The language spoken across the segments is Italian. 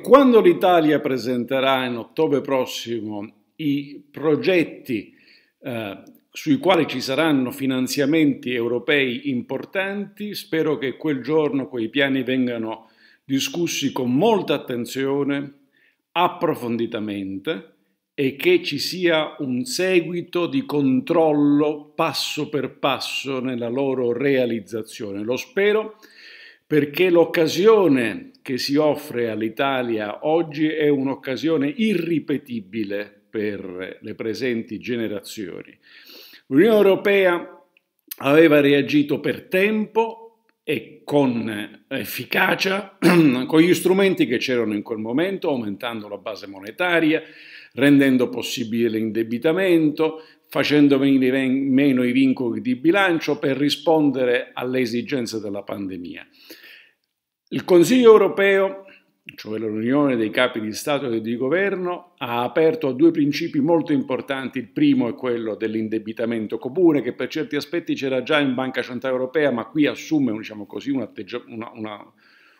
Quando l'Italia presenterà in ottobre prossimo i progetti eh, sui quali ci saranno finanziamenti europei importanti, spero che quel giorno quei piani vengano discussi con molta attenzione, approfonditamente e che ci sia un seguito di controllo passo per passo nella loro realizzazione. Lo spero perché l'occasione che si offre all'Italia oggi è un'occasione irripetibile per le presenti generazioni. L'Unione Europea aveva reagito per tempo e con efficacia con gli strumenti che c'erano in quel momento, aumentando la base monetaria, rendendo possibile l'indebitamento, facendo venire meno i vincoli di bilancio per rispondere alle esigenze della pandemia. Il Consiglio europeo, cioè l'Unione dei capi di Stato e di Governo, ha aperto a due principi molto importanti. Il primo è quello dell'indebitamento comune, che per certi aspetti c'era già in Banca Centrale Europea, ma qui assume diciamo così, un una, una,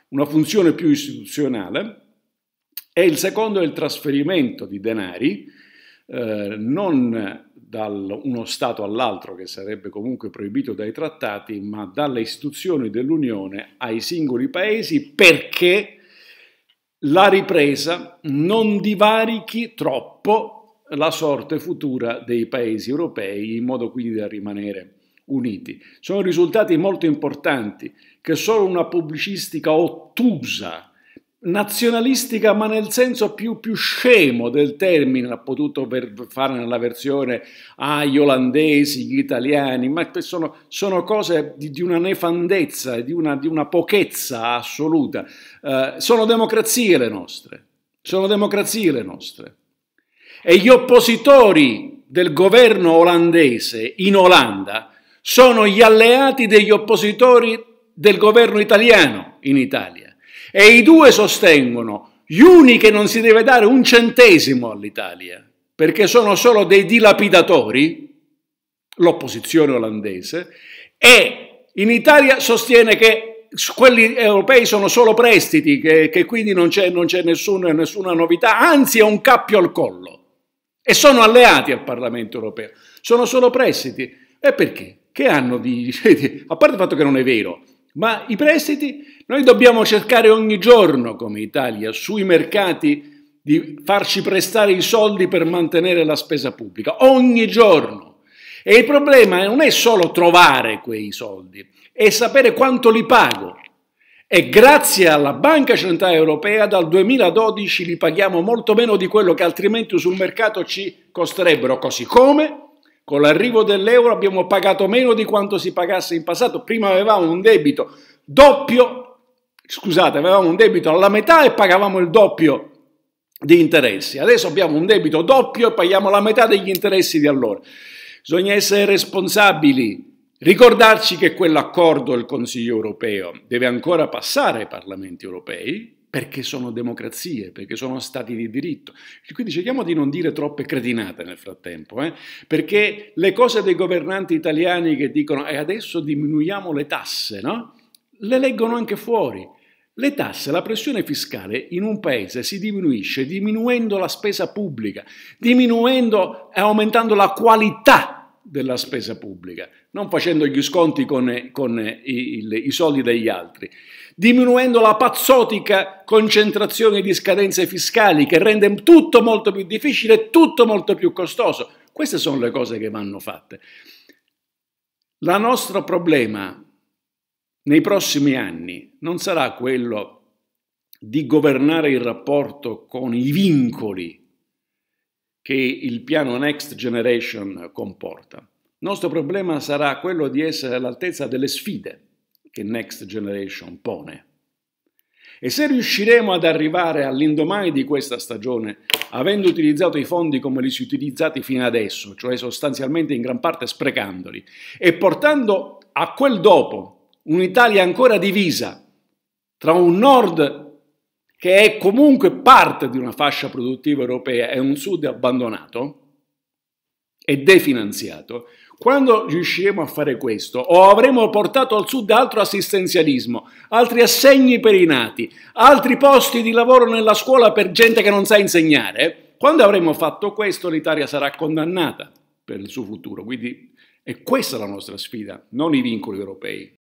una funzione più istituzionale. E il secondo è il trasferimento di denari eh, non da uno Stato all'altro, che sarebbe comunque proibito dai trattati, ma dalle istituzioni dell'Unione ai singoli Paesi perché la ripresa non divarichi troppo la sorte futura dei Paesi europei, in modo quindi da rimanere uniti. Sono risultati molto importanti che solo una pubblicistica ottusa nazionalistica, ma nel senso più, più scemo del termine, ha potuto fare nella versione agli ah, olandesi, gli italiani, ma sono, sono cose di, di, una nefandezza, di una, di una pochezza assoluta. Eh, sono democrazie le nostre, sono democrazie le nostre. E gli oppositori del governo olandese in Olanda sono gli alleati degli oppositori del governo italiano in Italia. E i due sostengono, gli uni che non si deve dare un centesimo all'Italia, perché sono solo dei dilapidatori, l'opposizione olandese, e in Italia sostiene che quelli europei sono solo prestiti, che, che quindi non c'è, nessuna, nessuna novità, anzi è un cappio al collo. E sono alleati al Parlamento europeo, sono solo prestiti. E perché? Che hanno di... a parte il fatto che non è vero, ma i prestiti noi dobbiamo cercare ogni giorno, come Italia, sui mercati di farci prestare i soldi per mantenere la spesa pubblica, ogni giorno. E il problema non è solo trovare quei soldi, è sapere quanto li pago. E grazie alla Banca Centrale Europea dal 2012 li paghiamo molto meno di quello che altrimenti sul mercato ci costerebbero, così come con l'arrivo dell'euro abbiamo pagato meno di quanto si pagasse in passato. Prima avevamo un debito doppio, scusate, avevamo un debito alla metà e pagavamo il doppio di interessi. Adesso abbiamo un debito doppio e paghiamo la metà degli interessi di allora. Bisogna essere responsabili, ricordarci che quell'accordo del Consiglio europeo deve ancora passare ai parlamenti europei, perché sono democrazie, perché sono stati di diritto. Quindi cerchiamo di non dire troppe cretinate nel frattempo, eh? perché le cose dei governanti italiani che dicono e eh, adesso diminuiamo le tasse, no? le leggono anche fuori. Le tasse, la pressione fiscale in un paese si diminuisce diminuendo la spesa pubblica, diminuendo e aumentando la qualità della spesa pubblica, non facendo gli sconti con, con il, i soldi degli altri, diminuendo la pazzotica concentrazione di scadenze fiscali che rende tutto molto più difficile, tutto molto più costoso. Queste sono le cose che vanno fatte. Il nostro problema nei prossimi anni non sarà quello di governare il rapporto con i vincoli che il piano Next Generation comporta. Il nostro problema sarà quello di essere all'altezza delle sfide che Next Generation pone. E se riusciremo ad arrivare all'indomani di questa stagione avendo utilizzato i fondi come li si utilizzati fino adesso, cioè sostanzialmente in gran parte sprecandoli, e portando a quel dopo un'Italia ancora divisa tra un nord che è comunque parte di una fascia produttiva europea, è un sud abbandonato e definanziato, quando riusciremo a fare questo, o avremo portato al sud altro assistenzialismo, altri assegni per i nati, altri posti di lavoro nella scuola per gente che non sa insegnare, quando avremo fatto questo l'Italia sarà condannata per il suo futuro. Quindi è questa la nostra sfida, non i vincoli europei.